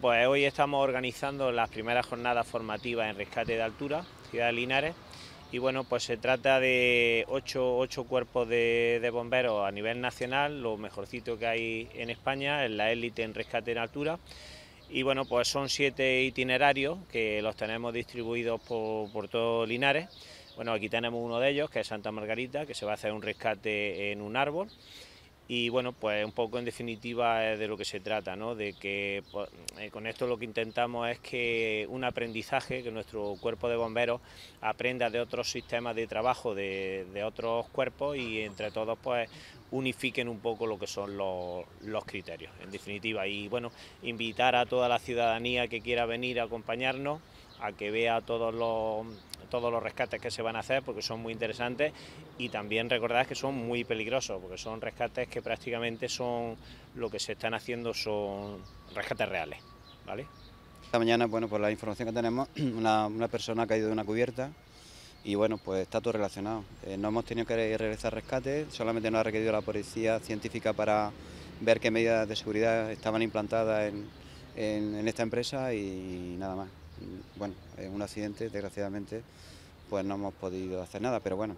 Pues hoy estamos organizando las primeras jornadas formativas en rescate de altura, Ciudad de Linares, y bueno, pues se trata de ocho, cuerpos de, bomberos a nivel nacional, lo mejorcito que hay en España, en la élite en rescate en altura. Y bueno, pues son siete itinerarios que los tenemos distribuidos por, por todo Linares. Bueno, aquí tenemos uno de ellos, que es Santa Margarita, que se va a hacer un rescate en un árbol y bueno, pues un poco en definitiva eh, de lo que se trata, ¿no? de que pues, eh, con esto lo que intentamos es que un aprendizaje, que nuestro cuerpo de bomberos aprenda de otros sistemas de trabajo, de, otros cuerpos y entre todos pues unifiquen un poco lo que son los criterios, en definitiva. Y bueno, invitar a toda la ciudadanía que quiera venir a acompañarnos a que vea todos los todos los rescates que se van a hacer porque son muy interesantes y también recordad que son muy peligrosos porque son rescates que prácticamente son lo que se están haciendo son rescates reales. ¿vale? Esta mañana, bueno, por pues la información que tenemos, una, persona ha caído de una cubierta y bueno, pues está todo relacionado. Eh, no hemos tenido que realizar rescates, solamente nos ha requerido la policía científica para ver qué medidas de seguridad estaban implantadas en esta empresa y nada más. Mm, bueno, en un accidente, desgraciadamente, pues no hemos podido hacer nada, pero bueno,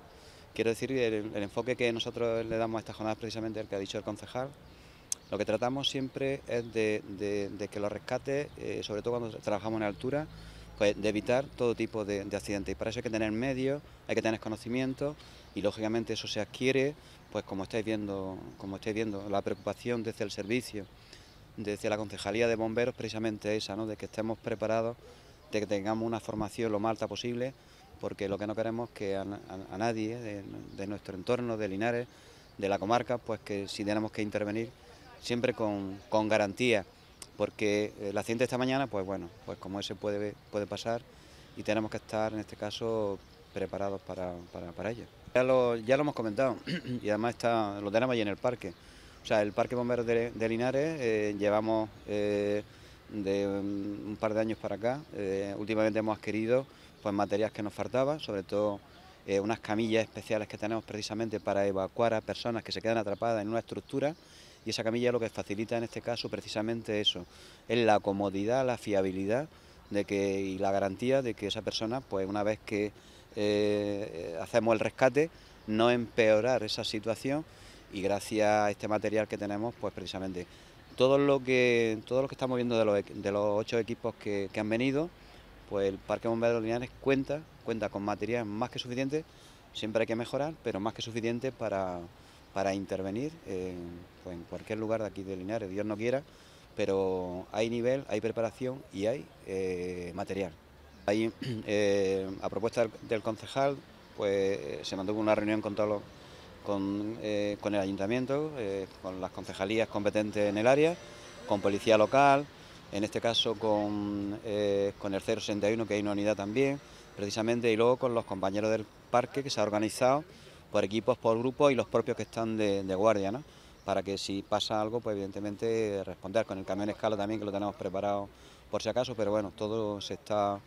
quiero decir, el, enfoque que nosotros le damos a esta jornada es precisamente el que ha dicho el concejal, lo que tratamos siempre es de, que los rescates, eh, sobre todo cuando trabajamos en altura, pues de evitar todo tipo de, accidentes. Y para eso hay que tener medios, hay que tener conocimiento y lógicamente eso se adquiere, pues como estáis viendo, como estáis viendo, la preocupación desde el servicio, desde la concejalía de bomberos, precisamente esa, de que estemos preparados que tengamos una formación lo más alta posible, porque lo que no queremos es que a, nadie de, nuestro entorno, de Linares, de la comarca, pues que si tenemos que intervenir, siempre con, garantía, porque eh, la accidente esta mañana, pues bueno, pues como ese puede, puede pasar y tenemos que estar en este caso preparados para, ello. Ya lo, ya lo hemos comentado y además está, lo tenemos ahí en el parque. O sea, el Parque bombero de, Linares eh, llevamos... Eh, de mm, un par de años para acá. Eh, últimamente hemos adquirido pues, materias que nos faltaban, sobre todo eh, unas camillas especiales que tenemos precisamente para evacuar a personas que se quedan atrapadas en una estructura y esa camilla lo que facilita en este caso precisamente eso, es la comodidad, la fiabilidad de que, y la garantía de que esa persona, pues una vez que eh, hacemos el rescate, no empeorar esa situación y gracias a este material que tenemos, pues precisamente todo lo que, todo lo que estamos viendo de los, de los ocho equipos que, han venido, pues el Parque Bombero de Linares cuenta, cuenta con material más que suficiente, siempre hay que mejorar, pero más que suficiente para, intervenir pues en, cualquier lugar de aquí de Linares, Dios no quiera, pero hay nivel, hay preparación y hay eh, material. Ahí, eh, a propuesta del, concejal, pues eh, se mantuvo una reunión con todos los eh, con, el ayuntamiento, eh, con las concejalías competentes en el área, con policía local, en este caso con, eh, con el 061, que hay una unidad también, precisamente, y luego con los compañeros del parque que se ha organizado por equipos, por grupos y los propios que están de, guardia, para que si pasa algo, pues evidentemente responder con el camión escala también, que lo tenemos preparado por si acaso, pero bueno, todo se está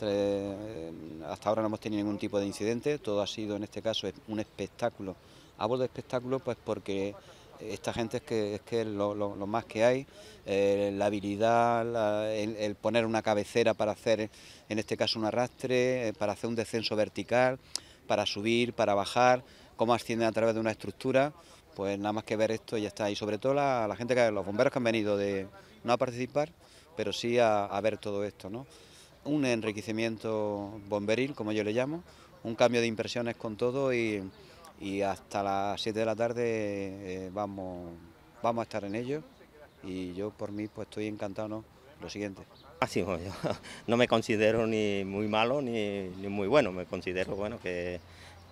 eh, hasta ahora no hemos tenido ningún tipo de incidente, todo ha sido en este caso un espectáculo. Hablo de espectáculo pues porque esta gente es que es lo, más que hay, eh, la habilidad, el, poner una cabecera para hacer, en este caso, un arrastre, eh, para hacer un descenso vertical, para subir, para bajar, cómo ascienden a través de una estructura, pues nada más que ver esto ya está. Y sobre todo la, la gente, que los bomberos que han venido de no a participar, pero sí a, a ver todo esto, ¿no? un enriquecimiento bomberil, como yo le llamo, un cambio de impresiones con todo y, hasta las 7 de la tarde eh, vamos, vamos a estar en ello y yo por mí pues estoy encantado, Lo siguiente. Así, ah, no me considero ni muy malo ni, muy bueno, me considero bueno que,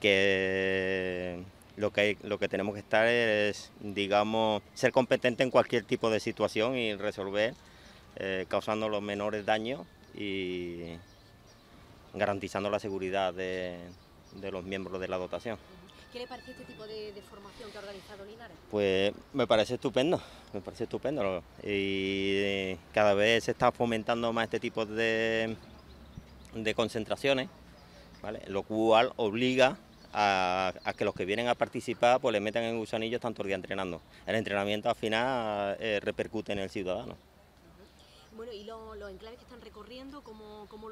que lo que, lo que tenemos que estar es, digamos, ser competente en cualquier tipo de situación y resolver eh, causando los menores daños y garantizando la seguridad de, los miembros de la dotación. ¿Qué le parece este tipo de, formación que ha organizado Linares? Pues me parece estupendo, me parece estupendo. Y cada vez se está fomentando más este tipo de, concentraciones, lo cual obliga a, que los que vienen a participar pues les metan en gusanillos tanto el día entrenando. El entrenamiento al final eh, repercute en el ciudadano. Bueno, ¿y los enclaves que están recorriendo?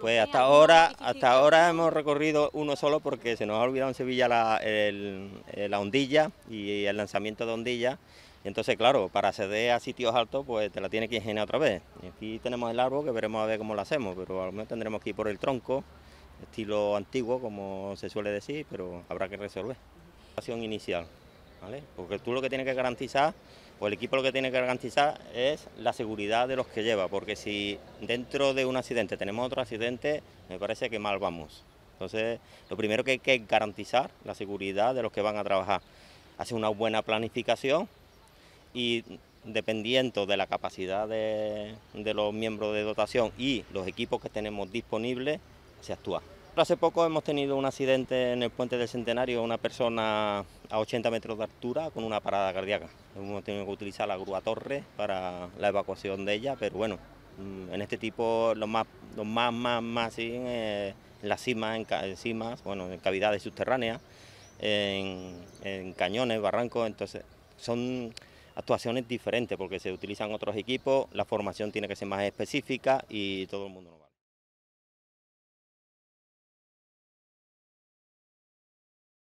pues hasta ahora, hasta ahora hemos recorrido uno solo porque se nos ha olvidado en Sevilla la, el, eh, ondilla y el lanzamiento de ondilla. Entonces, claro, para acceder a sitios altos, pues te la tiene que ingeniar otra vez. Aquí tenemos el árbol que veremos a ver cómo lo hacemos, pero al menos tendremos que ir por el tronco, estilo antiguo, como se suele decir, pero habrá que resolver. inicial. Porque tú lo que tienes que garantizar, o el equipo lo que tiene que garantizar es la seguridad de los que lleva, porque si dentro de un accidente tenemos otro accidente, me parece que mal vamos. Entonces, lo primero que hay que garantizar la seguridad de los que van a trabajar. Hacer una buena planificación y dependiendo de la capacidad de los miembros de dotación y los equipos que tenemos disponibles, se actúa. Hace poco hemos tenido un accidente en el puente del Centenario, una persona a 80 metros de altura con una parada cardíaca. Hemos tenido que utilizar la grúa torre para la evacuación de ella, pero bueno, mm, en este tipo los más, los más, más, más eh, en las cimas, en, cimas, bueno, en cavidades subterráneas, en, en cañones, barrancos, entonces son actuaciones diferentes porque se utilizan otros equipos, la formación tiene que ser más específica y todo el mundo lo va.